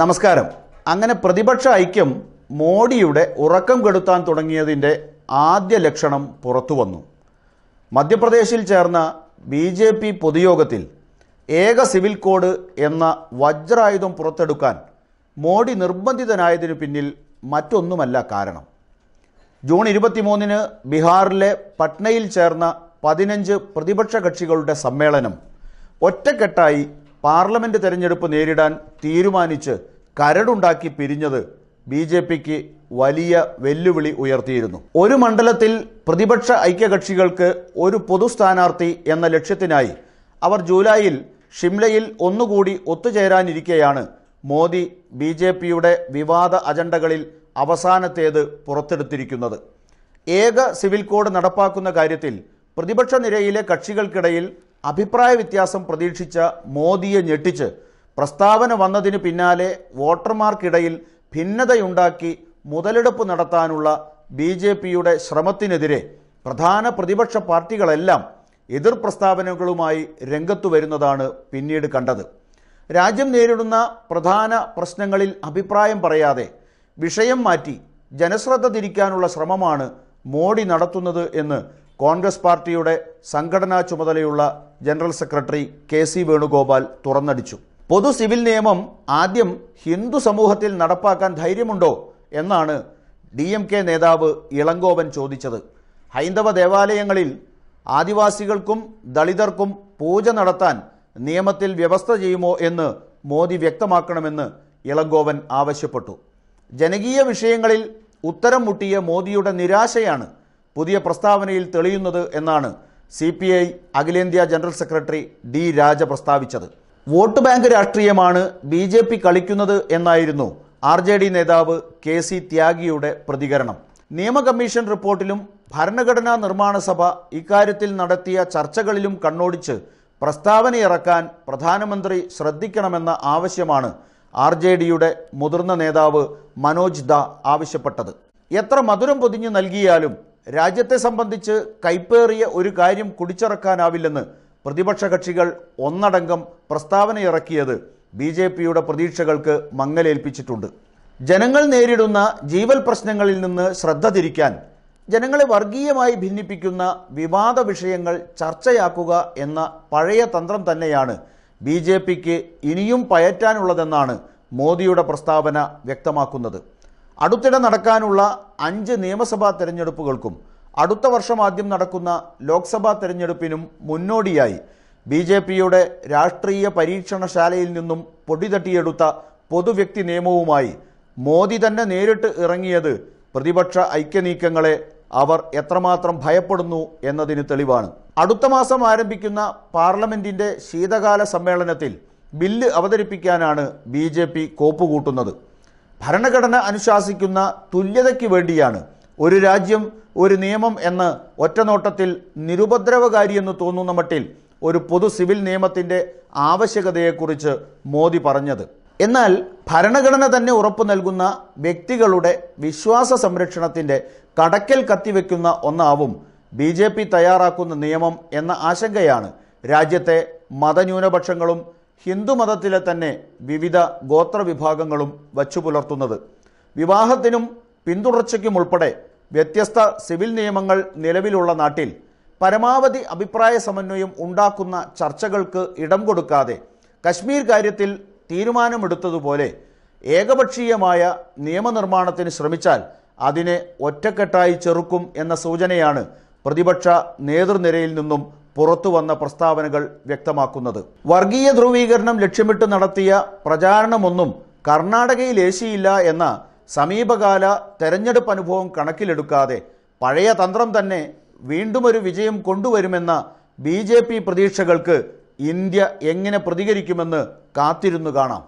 നമസ്കാരം അങ്ങനെ പ്രതിപക്ഷ ഐക്യം മോഡിയുടെ ഉറക്കം കെടുത്താൻ തുടങ്ങിയതിൻ്റെ ആദ്യ ലക്ഷണം പുറത്തു വന്നു മധ്യപ്രദേശിൽ ചേർന്ന ബി ജെ പി പൊതുയോഗത്തിൽ ഏക സിവിൽ കോഡ് എന്ന വജ്രായുധം പുറത്തെടുക്കാൻ മോഡി നിർബന്ധിതനായതിനു പിന്നിൽ മറ്റൊന്നുമല്ല കാരണം ജൂൺ ഇരുപത്തിമൂന്നിന് ബീഹാറിലെ പട്നയിൽ ചേർന്ന പതിനഞ്ച് പ്രതിപക്ഷ കക്ഷികളുടെ സമ്മേളനം ഒറ്റക്കെട്ടായി പാർലമെന്റ് തെരഞ്ഞെടുപ്പ് നേരിടാൻ തീരുമാനിച്ച് കരടുണ്ടാക്കി പിരിഞ്ഞത് ബി ജെ പിക്ക് വലിയ വെല്ലുവിളി ഉയർത്തിയിരുന്നു ഒരു മണ്ഡലത്തിൽ പ്രതിപക്ഷ ഐക്യകക്ഷികൾക്ക് ഒരു പൊതു സ്ഥാനാർത്ഥി എന്ന ലക്ഷ്യത്തിനായി അവർ ജൂലൈയിൽ ഷിംലയിൽ ഒന്നുകൂടി ഒത്തുചേരാനിരിക്കെയാണ് മോദി ബി ജെ പിയുടെ വിവാദ അജണ്ടകളിൽ അവസാനത്തേത് പുറത്തെടുത്തിരിക്കുന്നത് ഏക സിവിൽ കോഡ് നടപ്പാക്കുന്ന കാര്യത്തിൽ പ്രതിപക്ഷ നിരയിലെ കക്ഷികൾക്കിടയിൽ അഭിപ്രായ വ്യത്യാസം പ്രതീക്ഷിച്ച മോദിയെ ഞെട്ടിച്ച് പ്രസ്താവന വന്നതിന് പിന്നാലെ വോട്ടർമാർക്കിടയിൽ ഭിന്നതയുണ്ടാക്കി മുതലെടുപ്പ് നടത്താനുള്ള ബി ജെ പിയുടെ ശ്രമത്തിനെതിരെ പ്രധാന പ്രതിപക്ഷ പാർട്ടികളെല്ലാം എതിർ പ്രസ്താവനകളുമായി രംഗത്തു വരുന്നതാണ് പിന്നീട് കണ്ടത് രാജ്യം നേരിടുന്ന പ്രധാന പ്രശ്നങ്ങളിൽ അഭിപ്രായം പറയാതെ വിഷയം മാറ്റി ജനശ്രദ്ധ തിരിക്കാനുള്ള ശ്രമമാണ് മോഡി നടത്തുന്നത് എന്ന് കോൺഗ്രസ് പാർട്ടിയുടെ സംഘടനാ ചുമതലയുള്ള general secretary K C Venugopal തുറന്നടിച്ചു പൊതു സിവിൽ നിയമം ആദ്യം ഹിന്ദു സമൂഹത്തിൽ നടപ്പാക്കാൻ ധൈര്യമുണ്ടോ എന്നാണ് ഡി എം കെ നേതാവ് ഇളങ്കോവൻ ചോദിച്ചത് ഹൈന്ദവ ദേവാലയങ്ങളിൽ ആദിവാസികൾക്കും ദളിതർക്കും പൂജ നടത്താൻ നിയമത്തിൽ വ്യവസ്ഥ ചെയ്യുമോ എന്ന് മോദി വ്യക്തമാക്കണമെന്ന് ഇളങ്കോവൻ ആവശ്യപ്പെട്ടു ജനകീയ വിഷയങ്ങളിൽ ഉത്തരം മുട്ടിയ മോദിയുടെ നിരാശയാണ് പുതിയ പ്രസ്താവനയിൽ തെളിയുന്നത് എന്നാണ് സി പി ഐ അഖിലേന്ത്യാ ജനറൽ സെക്രട്ടറി ഡി രാജ പ്രസ്താവിച്ചത് വോട്ട് ബാങ്ക് രാഷ്ട്രീയമാണ് ബി ജെ പി കളിക്കുന്നത് എന്നായിരുന്നു ആർ ജെ ഡി നേതാവ് കെ സി ത്യാഗിയുടെ പ്രതികരണം നിയമ കമ്മീഷൻ റിപ്പോർട്ടിലും ഭരണഘടനാ നിർമ്മാണ സഭ ഇക്കാര്യത്തിൽ നടത്തിയ ചർച്ചകളിലും കണ്ണോടിച്ച് പ്രസ്താവനയിറക്കാൻ പ്രധാനമന്ത്രി ശ്രദ്ധിക്കണമെന്ന ആവശ്യമാണ് ആർ ജെ ഡിയുടെ മുതിർന്ന നേതാവ് മനോജ് ദ ആവശ്യപ്പെട്ടത് എത്ര മധുരം പൊതിഞ്ഞു നൽകിയാലും രാജ്യത്തെ സംബന്ധിച്ച് കൈപ്പേറിയ ഒരു കാര്യം കുടിച്ചിറക്കാനാവില്ലെന്ന് പ്രതിപക്ഷ കക്ഷികൾ ഒന്നടങ്കം പ്രസ്താവനയിറക്കിയത് ബി ജെ പിയുടെ പ്രതീക്ഷകൾക്ക് മങ്ങലേൽപ്പിച്ചിട്ടുണ്ട് ജനങ്ങൾ നേരിടുന്ന ജീവൽ പ്രശ്നങ്ങളിൽ നിന്ന് ശ്രദ്ധ തിരിക്കാൻ ജനങ്ങളെ വർഗീയമായി ഭിന്നിപ്പിക്കുന്ന വിവാദ വിഷയങ്ങൾ ചർച്ചയാക്കുക എന്ന പഴയ തന്ത്രം തന്നെയാണ് ബി ജെ പിക്ക് ഇനിയും പയറ്റാനുള്ളതെന്നാണ് മോദിയുടെ പ്രസ്താവന വ്യക്തമാക്കുന്നത് അടുത്തിടെ നടക്കാനുള്ള അഞ്ച് നിയമസഭാ തെരഞ്ഞെടുപ്പുകൾക്കും അടുത്ത വർഷം ആദ്യം നടക്കുന്ന ലോക്സഭാ തെരഞ്ഞെടുപ്പിനും മുന്നോടിയായി ബി ജെ പിയുടെ രാഷ്ട്രീയ പരീക്ഷണശാലയിൽ നിന്നും പൊടിതട്ടിയെടുത്ത പൊതുവ്യക്തി നിയമവുമായി മോദി തന്നെ നേരിട്ട് ഇറങ്ങിയത് പ്രതിപക്ഷ ഐക്യനീക്കങ്ങളെ അവർ എത്രമാത്രം ഭയപ്പെടുന്നു എന്നതിന് തെളിവാണ് അടുത്ത മാസം ആരംഭിക്കുന്ന പാർലമെന്റിന്റെ ശീതകാല സമ്മേളനത്തിൽ ബില്ല് അവതരിപ്പിക്കാനാണ് ബി ജെ പി കോപ്പുകൂട്ടുന്നത് ഭരണഘടന അനുശാസിക്കുന്ന തുല്യതയ്ക്ക് വേണ്ടിയാണ് ഒരു രാജ്യം ഒരു നിയമം എന്ന് ഒറ്റനോട്ടത്തിൽ നിരുപദ്രവകാരിയെന്ന് തോന്നുന്ന മട്ടിൽ ഒരു പൊതു സിവിൽ നിയമത്തിൻ്റെ ആവശ്യകതയെക്കുറിച്ച് മോദി പറഞ്ഞത് എന്നാൽ ഭരണഘടന തന്നെ ഉറപ്പു നൽകുന്ന വ്യക്തികളുടെ വിശ്വാസ സംരക്ഷണത്തിൻ്റെ കടക്കൽ കത്തിവെക്കുന്ന ഒന്നാവും ബി ജെ പി തയ്യാറാക്കുന്ന നിയമം എന്ന ആശങ്കയാണ് രാജ്യത്തെ മതന്യൂനപക്ഷങ്ങളും ഹിന്ദുമതത്തിലെ തന്നെ വിവിധ ഗോത്രവിഭാഗങ്ങളും വച്ചു പുലർത്തുന്നത് വിവാഹത്തിനും പിന്തുടർച്ചയ്ക്കും ഉൾപ്പെടെ വ്യത്യസ്ത സിവിൽ നിയമങ്ങൾ നിലവിലുള്ള നാട്ടിൽ പരമാവധി അഭിപ്രായ സമന്വയം ഉണ്ടാക്കുന്ന ചർച്ചകൾക്ക് ഇടം കൊടുക്കാതെ കശ്മീർ കാര്യത്തിൽ തീരുമാനമെടുത്തതുപോലെ ഏകപക്ഷീയമായ നിയമനിർമ്മാണത്തിന് ശ്രമിച്ചാൽ അതിനെ ഒറ്റക്കെട്ടായി ചെറുക്കും എന്ന സൂചനയാണ് പ്രതിപക്ഷ നേതൃനിരയിൽ നിന്നും പുറത്തു വന്ന പ്രസ്താവനകൾ വ്യക്തമാക്കുന്നത് വർഗീയ ധ്രുവീകരണം ലക്ഷ്യമിട്ട് നടത്തിയ പ്രചാരണമൊന്നും കർണാടകയിൽ ഏശിയില്ല എന്ന സമീപകാല തെരഞ്ഞെടുപ്പ് അനുഭവം കണക്കിലെടുക്കാതെ പഴയ തന്ത്രം തന്നെ ഒരു വിജയം കൊണ്ടുവരുമെന്ന ബി പ്രതീക്ഷകൾക്ക് ഇന്ത്യ എങ്ങനെ പ്രതികരിക്കുമെന്ന് കാത്തിരുന്നു കാണാം